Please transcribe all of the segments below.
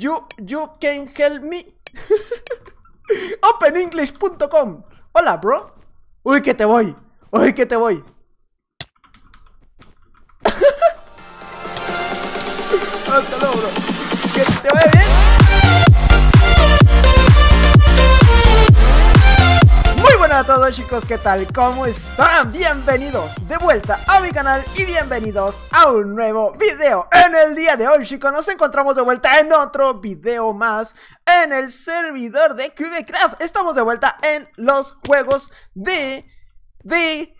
You, you can help me. Openenglish.com. Hola, bro. Uy, que te voy. Uy, que te voy. Hasta luego, Que te vaya bien. a todos chicos, ¿qué tal? ¿Cómo están? Bienvenidos de vuelta a mi canal y bienvenidos a un nuevo video En el día de hoy chicos, nos encontramos de vuelta en otro video más En el servidor de Cubecraft Estamos de vuelta en los juegos de... de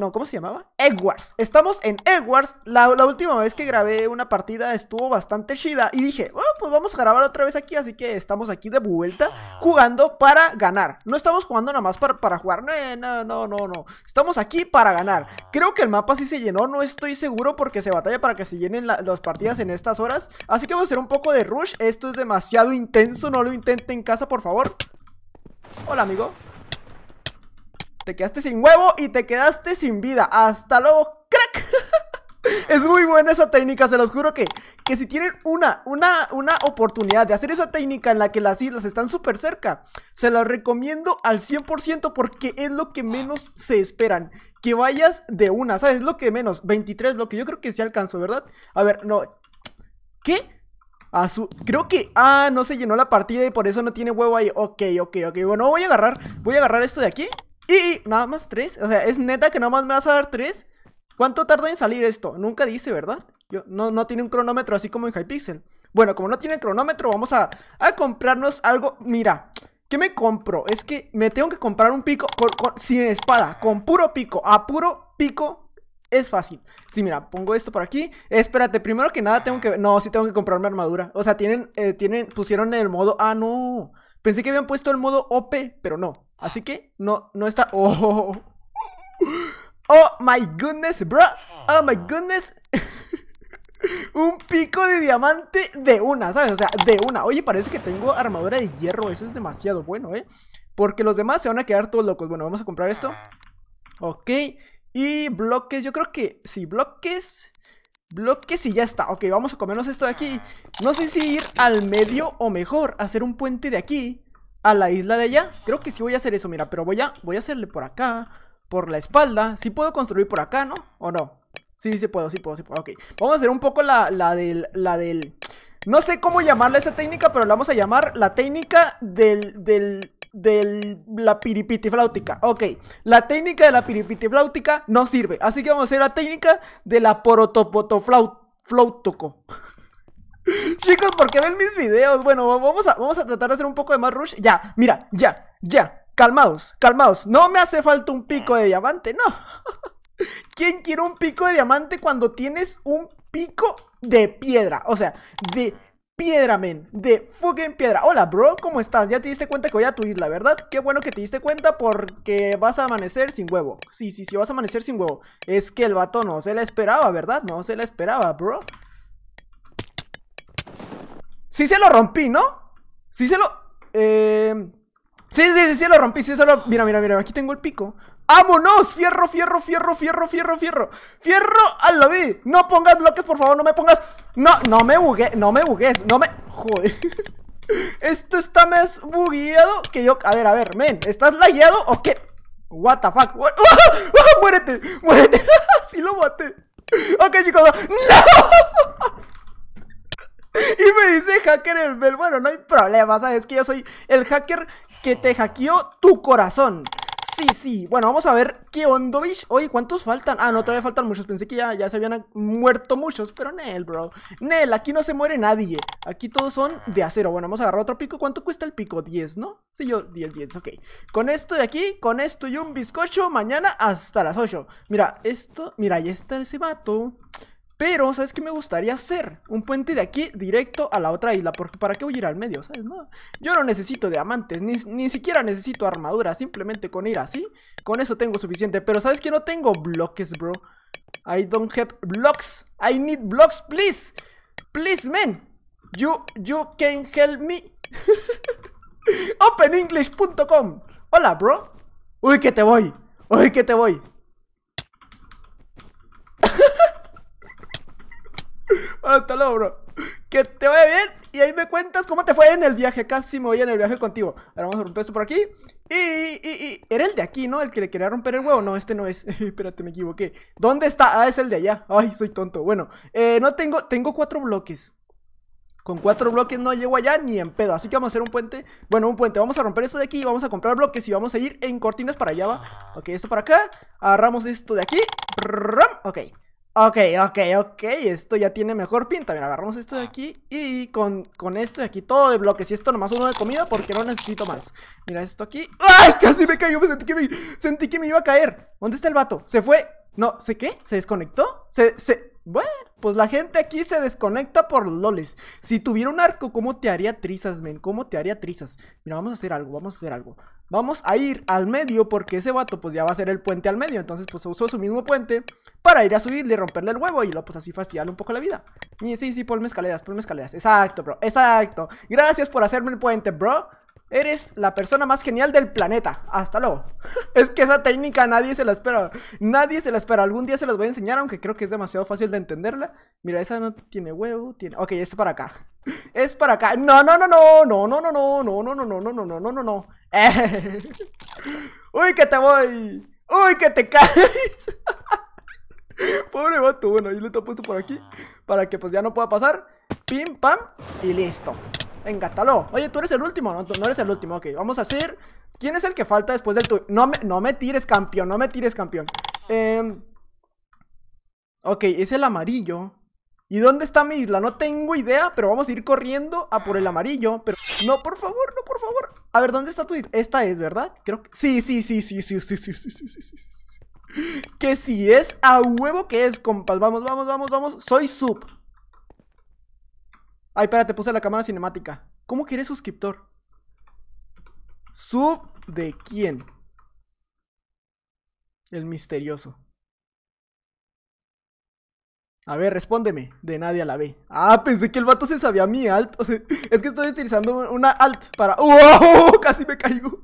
no, ¿cómo se llamaba? Edwards. Estamos en Edwards. La, última vez que grabé una partida estuvo bastante chida. Y dije, bueno, ah, pues vamos a grabar otra vez aquí. Así que estamos aquí de vuelta jugando para ganar. No estamos jugando nada más para, jugar. No, no, no, no. Estamos aquí para ganar. Creo que el mapa sí se llenó. No estoy seguro porque se batalla para que se llenen las partidas en estas horas. Así que vamos a hacer un poco de rush. Esto es demasiado intenso. No lo intenten en casa, por favor. Hola, amigo. Te quedaste sin huevo y te quedaste sin vida. Hasta luego, crack. Es muy buena esa técnica, se los juro que, que si tienen una, una, una oportunidad de hacer esa técnica en la que las islas están súper cerca, se la recomiendo al 100% porque es lo que menos se esperan. Que vayas de una, ¿sabes? Es lo que menos, 23 bloques, yo creo que se alcanzó, ¿verdad? A ver, no. ¿Qué? A Creo que... Ah, no se llenó la partida y por eso no tiene huevo ahí. Ok, ok, ok. Bueno, voy a agarrar... Voy a agarrar esto de aquí. Y nada más tres. O sea, es neta que nada más me vas a dar tres. ¿Cuánto tarda en salir esto? Nunca dice, ¿verdad? Yo, no, no tiene un cronómetro así como en Hypixel. Bueno, como no tiene cronómetro, vamos a, comprarnos algo. Mira, ¿qué me compro? Es que me tengo que comprar un pico sin espada, con puro pico, a puro pico. Es fácil. Sí, mira, pongo esto por aquí. Espérate, primero que nada tengo que... No, sí tengo que comprarme armadura. O sea, tienen, eh, tienen, pusieron el modo... Ah, no. Pensé que habían puesto el modo OP, pero no. Así que no, no está. Oh, oh my goodness, bro. Oh my goodness. Un pico de diamante de una, ¿sabes? O sea, de una. Oye, parece que tengo armadura de hierro. Eso es demasiado bueno, ¿eh? Porque los demás se van a quedar todos locos. Bueno, vamos a comprar esto. Ok. Y bloques, yo creo que. Sí, bloques que si, ya está. Ok, vamos a comernos esto de aquí. Ah. No sé si ir al medio o mejor, hacer un puente de aquí a la isla de allá. Creo que sí voy a hacer eso, mira, pero voy a, voy a hacerle por acá, por la espalda. si puedo construir por acá, ¿no? ¿O no? Sí, sí puedo, sí puedo, sí puedo. Ok, vamos a hacer un poco la, la del... La del... No sé cómo llamarla esa técnica, pero la vamos a llamar la técnica del, del de la piripiti flautica. Ok, la técnica de la piripiti flautica no sirve. Así que vamos a hacer la técnica de la porotopotoflautoco. Chicos, ¿por qué ven mis videos? Bueno, vamos a, vamos a tratar de hacer un poco de más rush. Ya, mira, ya, ya. Calmados, calmados, No me hace falta un pico de diamante, no. ¿Quién quiere un pico de diamante cuando tienes un pico de piedra? O sea, de piedra, men De fucking piedra Hola, bro, ¿cómo estás? Ya te diste cuenta que voy a tu isla, ¿verdad? Qué bueno que te diste cuenta porque vas a amanecer sin huevo Sí, sí, sí, vas a amanecer sin huevo Es que el vato no se la esperaba, ¿verdad? No se la esperaba, bro Sí se lo rompí, ¿no? Sí se lo... Eh... Sí, sí, sí, lo rompí, sí, solo... Mira, mira, mira, aquí tengo el pico. ¡Vámonos! ¡Fierro, fierro, fierro, fierro, fierro, fierro! ¡Fierro a lo vi! No pongas bloques, por favor, no me pongas... No, no me bugué no me bugues, no me... Joder. Esto está más bugueado que yo... A ver, a ver, men, ¿estás lagueado o qué? What the fuck? ¡Ah! ¡Muérete! ¡Muérete! ¡Sí lo maté! Ok, chicos, ¡No! Y me dice hacker el Bel. Bueno, no hay problema, ¿sabes? Que yo soy el hacker que te hackeó tu corazón. Sí, sí. Bueno, vamos a ver qué bicho Oye, ¿cuántos faltan? Ah, no, todavía faltan muchos. Pensé que ya, ya se habían muerto muchos, pero Nel, bro. Nel, aquí no se muere nadie. Aquí todos son de acero. Bueno, vamos a agarrar otro pico. ¿Cuánto cuesta el pico? 10, ¿no? Sí, yo, 10, 10, ok. Con esto de aquí, con esto y un bizcocho, mañana hasta las 8. Mira, esto, mira, ahí está ese vato. Pero, ¿sabes qué me gustaría hacer? Un puente de aquí directo a la otra isla. Porque ¿para qué voy a ir al medio? ¿Sabes? No. Yo no necesito diamantes, ni, ni siquiera necesito armadura. Simplemente con ir así, con eso tengo suficiente. Pero ¿sabes que No tengo bloques, bro. I don't have blocks. I need blocks, please. Please, man. You, you can help me. OpenEnglish.com. Hola, bro. Uy, que te voy. Uy, que te voy. Hasta ah, luego, bro. Que te vaya bien y ahí me cuentas cómo te fue en el viaje. Casi me voy en el viaje contigo. Ahora vamos a romper esto por aquí. Y, y, y, era el de aquí, ¿no? El que le quería romper el huevo. No, este no es. Espérate, me equivoqué. ¿Dónde está? Ah, es el de allá. Ay, soy tonto. Bueno, eh, no tengo, tengo cuatro bloques. Con cuatro bloques no llego allá ni en pedo. Así que vamos a hacer un puente. Bueno, un puente. Vamos a romper esto de aquí. Vamos a comprar bloques y vamos a ir en cortinas para allá. ¿va? Ok, esto para acá. Agarramos esto de aquí. Ok. Ok, ok, ok, esto ya tiene mejor pinta. Mira, agarramos esto de ah. aquí y con, con esto de aquí todo de bloques. Y esto nomás uno de comida porque no necesito más. Mira esto aquí. ¡Ay! Casi me cayó, sentí que me, sentí que me iba a caer. ¿Dónde está el vato? ¿Se fue? No, ¿se qué? ¿Se desconectó? ¿Se, se, bueno, pues la gente aquí se desconecta por loles. Si tuviera un arco, ¿cómo te haría trizas, men? ¿Cómo te haría trizas? Mira, vamos a hacer algo, vamos a hacer algo. Vamos a ir al medio porque ese vato pues ya va a ser el puente al medio. Entonces pues usó su mismo puente para ir a subirle, romperle el huevo y lo pues así fastidiarle un poco la vida. Sí, sí, sí, ponme escaleras, ponme escaleras. Exacto, bro. Exacto. Gracias por hacerme el puente, bro. Eres la persona más genial del planeta. Hasta luego. es que esa técnica nadie se la espera. Nadie se la espera. Algún día se las voy a enseñar, aunque creo que es demasiado fácil de entenderla. Mira, esa no tiene huevo. Tiene... Ok, es para acá. Es para acá. No, no, no, no. No, no, no, no. No, no, no, no, no, no, no, no, no, no. Uy, que te voy. Uy, que te caes. Pobre vato. Bueno, ahí lo he puesto por aquí. Para que pues ya no pueda pasar. Pim, pam. Y listo. Venga, Oye, tú eres el último. No, eres el último. Ok, vamos a hacer. ¿Quién es el que falta después del tu... No me, no me tires, campeón. No me tires, campeón. ok, es el amarillo. ¿Y dónde está mi isla? No tengo idea, pero vamos a ir corriendo a por el amarillo. Pero no, por favor, no, por favor. A ver, ¿dónde está tu isla? Esta es, ¿verdad? Creo que. Sí, sí, sí, sí, sí, sí, sí, sí, sí, sí, sí. Que si es a huevo que es, compas. Vamos, vamos, vamos, vamos. Soy sub. Ay, espérate, puse la cámara cinemática. ¿Cómo eres suscriptor? ¿Sub de quién? El misterioso. A ver, respóndeme. De nadie a la B. Ah, pensé que el vato se sabía mi alt. es que estoy utilizando una alt para. ¡Wow! Casi me caigo.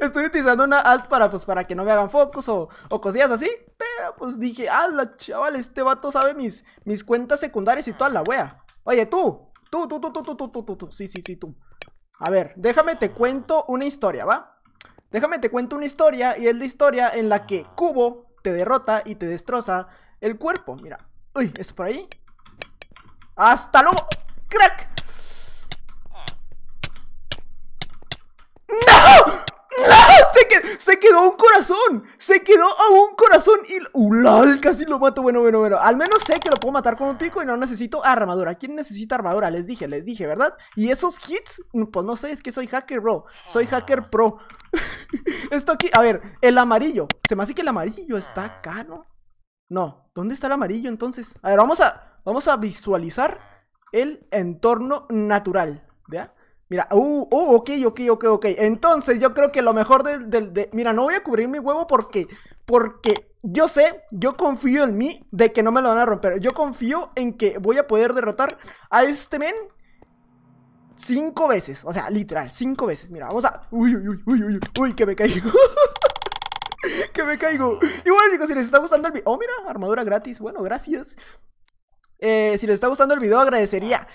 Estoy utilizando una alt para, pues, para que no me hagan focos o, cosillas así. Pero pues dije, ah, la chaval, este vato sabe mis, mis cuentas secundarias y toda la wea. Oye, tú, Tú, tú, tú, tú, tú, tú, tú, tú, Sí, sí, sí, tú. A ver, déjame te cuento una historia, ¿va? Déjame te cuento una historia y es la historia en la que Cubo te derrota y te destroza el cuerpo. Mira. Uy, ¿esto por ahí? ¡Hasta luego! ¡Crack! Se quedó un corazón. Se quedó a un corazón y... ¡ulal! Casi lo mato. Bueno, bueno, bueno. Al menos sé que lo puedo matar con un pico y no necesito armadura. ¿Quién necesita armadura? Les dije, les dije, ¿verdad? Y esos hits, mm, pues no sé, es que soy hacker, bro. Soy ah. hacker pro. Esto aquí, a ver, el amarillo. Se me hace que el amarillo está ah. acá, ¿no? No, ¿dónde está el amarillo entonces? A ver, vamos a, vamos a visualizar el entorno natural. vea Mira, uh, uh, ok, ok, ok, ok. Entonces yo creo que lo mejor del... mira, no voy a cubrir mi huevo porque... Porque yo sé, yo confío en mí de que no me lo van a romper. Yo confío en que voy a poder derrotar a este men cinco veces. O sea, literal, cinco veces. Mira, vamos a... Uy, uy, uy, uy, uy, uy, que me caigo. que me caigo. Y bueno, chicos, si les está gustando el video... Oh, mira, armadura gratis. Bueno, gracias. Eh, si les está gustando el video, agradecería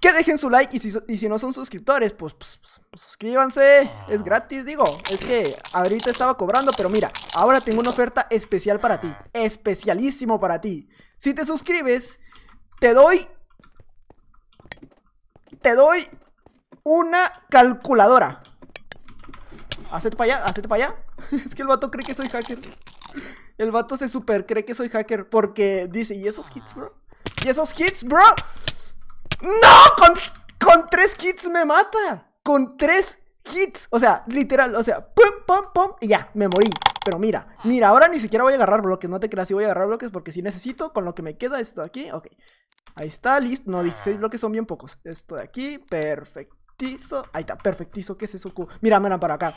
que dejen su like. Y si, no son suscriptores, pues, pues, pues, pues suscríbanse. Es ah. gratis, digo. Es que ahorita estaba cobrando, pero mira, ahora tengo una oferta especial para ti. Especialísimo para ti. Si te suscribes, te doy... Te doy una calculadora. Hacete para allá, hacete para allá. es que el vato cree que soy hacker. El vato se super cree que soy hacker porque dice, ¿y esos hits, bro? ¿Y esos hits, bro? ¡No! con, tres hits me mata. Con tres hits. O sea, literal, o sea, pum, pum, pum, y ya, me morí. Pero mira, mira, ahora ni siquiera voy a agarrar bloques, no te creas si voy a agarrar bloques porque si necesito, con lo que me queda esto de aquí, ok. Ahí está, listo, no, 16 bloques son bien pocos. Esto de aquí, perfectizo. Ahí está, perfectizo, ¿qué es eso? Mira, mira, para acá.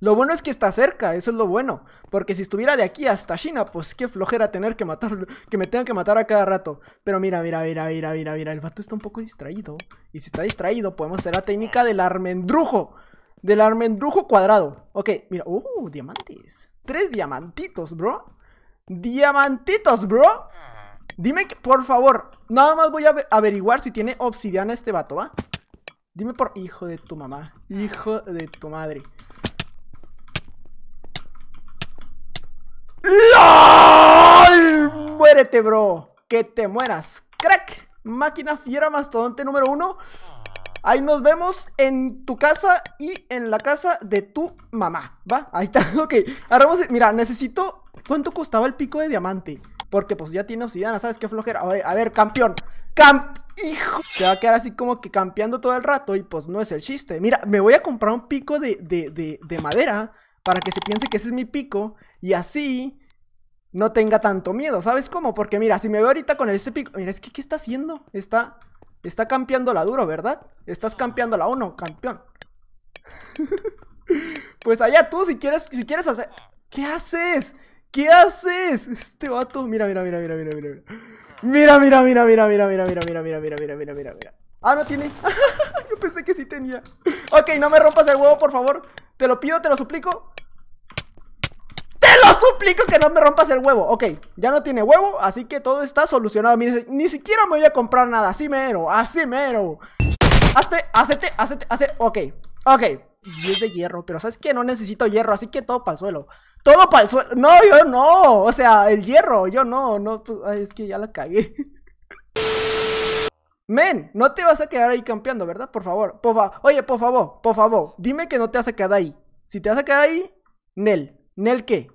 Lo bueno es que está cerca, eso es lo bueno. Porque si estuviera de aquí hasta China, pues qué flojera tener que matarlo que me tengan que matar a cada rato. Pero mira, mira, mira, mira, mira, mira, el vato está un poco distraído. Y si está distraído, podemos hacer la técnica del armendrujo. Del armendrujo cuadrado. Ok, mira, uh, diamantes. Tres diamantitos, bro. Diamantitos, bro. Dime, que, por favor, nada más voy a averiguar si tiene obsidiana este vato, ¿va? Dime por hijo de tu mamá, hijo de tu madre. ¡LOL! Muérete, bro. Que te mueras. Crack. Máquina fiera mastodonte número uno. Ahí nos vemos en tu casa y en la casa de tu mamá. ¿Va? Ahí está. Ok. vamos. Mira, necesito. ¿Cuánto costaba el pico de diamante? Porque pues ya tiene obsidiana, ¿sabes qué flojera? A ver, campeón. Camp... ¡Hijo! Se va a quedar así como que campeando todo el rato y pues no es el chiste. Mira, me voy a comprar un pico de, de, de, de madera para que se piense que ese es mi pico y así no tenga tanto miedo, ¿sabes cómo? Porque mira, si me veo ahorita con el pico, mira, es que ¿qué está haciendo? Está está campeando la duro, ¿verdad? Estás campeando la uno, campeón. pues allá tú si quieres si quieres hacer ¿Qué haces? ¿Qué haces? Este vato, mira, mira, mira, mira, mira, mira. Mira, mira, mira, mira, mira, mira, mira, mira, mira, mira, mira, mira, mira, mira. Ah, no tiene. Yo pensé que sí tenía. Ok, no me rompas el huevo, por favor. Te lo pido, te lo suplico suplico que no me rompas el huevo. Ok, ya no tiene huevo, así que todo está solucionado. ni siquiera me voy a comprar nada. Así mero, así mero. Hazte, hazte, hazte, hazte Ok, ok. Y es de hierro, pero ¿sabes que No necesito hierro, así que todo para el suelo. Todo para el suelo. No, yo no. O sea, el hierro, yo no, no. Pues, es que ya la cagué. Men, no te vas a quedar ahí campeando, ¿verdad? Por favor, Oye, por favor, por favor, dime que no te vas a quedar ahí. Si te vas a quedar ahí, Nel. ¿Nel qué?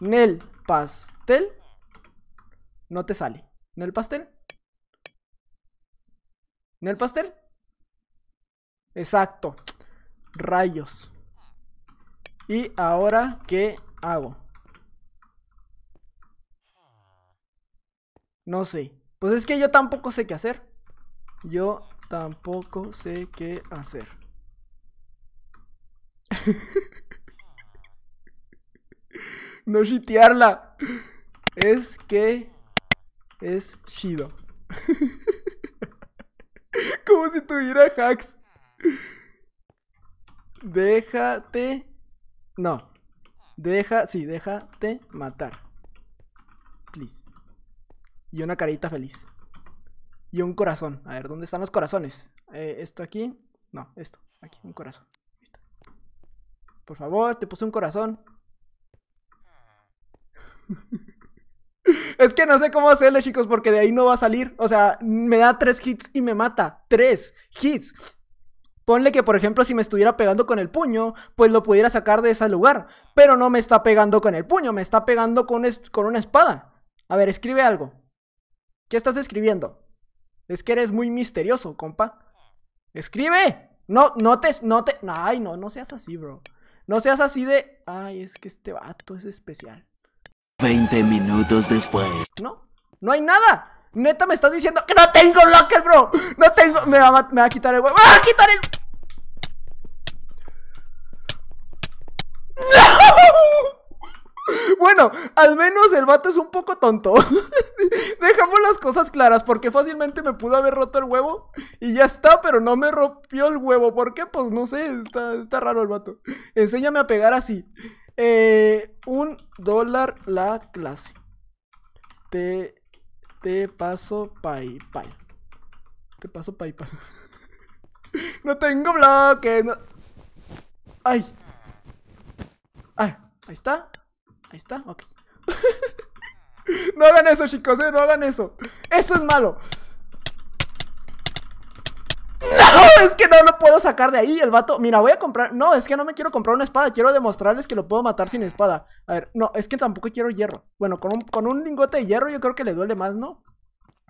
Nel pastel no te sale. Nel pastel. Nel pastel. Exacto. Rayos. Y ahora, ¿qué hago? No sé. Pues es que yo tampoco sé qué hacer. Yo tampoco sé qué hacer. no shitearla. Es que es chido. Como si tuviera hacks. Déjate. No. Deja, sí, déjate matar. Please. Y una carita feliz. Y un corazón. A ver, ¿dónde están los corazones? Eh, esto aquí. No, esto. Aquí, un corazón. Por favor, te puse un corazón. es que no sé cómo hacerle, chicos, porque de ahí no va a salir. O sea, me da tres hits y me mata. Tres hits. Ponle que, por ejemplo, si me estuviera pegando con el puño, pues lo pudiera sacar de ese lugar. Pero no me está pegando con el puño, me está pegando con, con una espada. A ver, escribe algo. ¿Qué estás escribiendo? Es que eres muy misterioso, compa. ¡Escribe! No, no no te... Ay, no, no seas así, bro. No seas así de... Ay, es que este vato es especial. 20 minutos después. No, no hay nada. Neta, me estás diciendo que no tengo que bro. No tengo. Me va, a, quitar el huevo. ¡Me va a quitar el! ¡No! Bueno, al menos el vato es un poco tonto. Dejamos las cosas claras porque fácilmente me pudo haber roto el huevo y ya está, pero no me rompió el huevo. ¿Por qué? Pues no sé, está, está raro el vato. Enséñame a pegar así. Eh, un dólar la clase. Te, paso PayPal. Te paso PayPal. no tengo bloque. Ay. Ay. Ah, ahí está. Ahí está. Ok. no hagan eso, chicos. Eh, no hagan eso. Eso es malo. es que no lo puedo sacar de ahí. El vato, mira, voy a comprar. No, es que no me quiero comprar una espada. Quiero demostrarles que lo puedo matar sin espada. A ver, no, es que tampoco quiero hierro. Bueno, con un, lingote de hierro yo creo que le duele más, ¿no?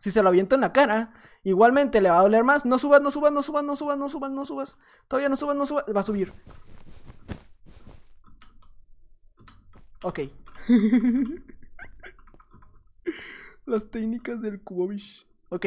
Si se lo aviento en la cara, igualmente le va a doler más. No subas, no subas, no subas, no subas, no subas, no subas. Todavía no subas, no subas. Va a subir. Ok. Las técnicas del Kubovish. Ok.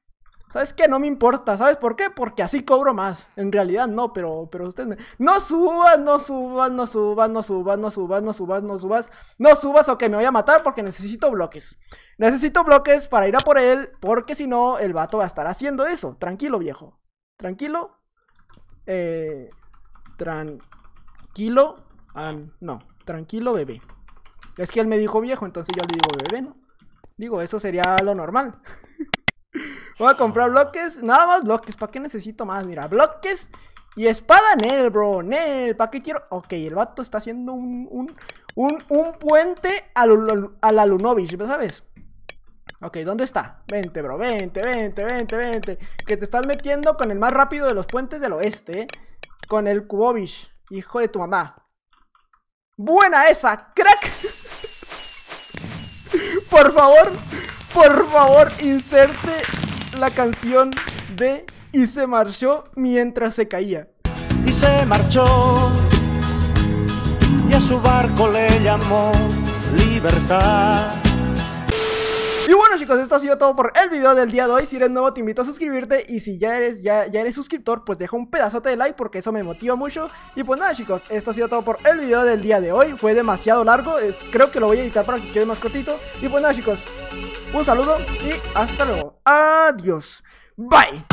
¿Sabes qué? No me importa. ¿Sabes por qué? Porque así cobro más. En realidad no, pero, pero ustedes me... No subas, no subas, no subas, no subas, no subas, no subas, no subas. No subas o que me voy a matar porque necesito bloques. Necesito bloques para ir a por él porque si no el vato va a estar haciendo eso. Tranquilo, viejo. Tranquilo. Eh, tranquilo. Ah, no, tranquilo, bebé. Es que él me dijo viejo, entonces yo le digo bebé, ¿no? Digo, eso sería lo normal. Voy a comprar bloques, nada más bloques. ¿Para qué necesito más? Mira, bloques y espada Nel, bro. Nel, ¿para qué quiero? Ok, el vato está haciendo un, un, un, un puente A la Lunovich, ¿sabes? Ok, ¿dónde está? Vente, bro, vente, vente, vente, vente. Que te estás metiendo con el más rápido de los puentes del oeste. Con el Kubovich, hijo de tu mamá. Buena esa, crack. por favor, por favor, inserte la canción de Y se marchó mientras se caía. Y se marchó y a su barco le llamó libertad. Y bueno chicos, esto ha sido todo por el video del día de hoy Si eres nuevo te invito a suscribirte Y si ya eres, ya, eres suscriptor, pues deja un pedazote de like Porque eso me motiva mucho Y pues nada chicos, esto ha sido todo por el video del día de hoy Fue demasiado largo, creo que lo voy a editar para que quede más cortito Y pues nada chicos, un saludo y hasta luego. Adiós. Bye.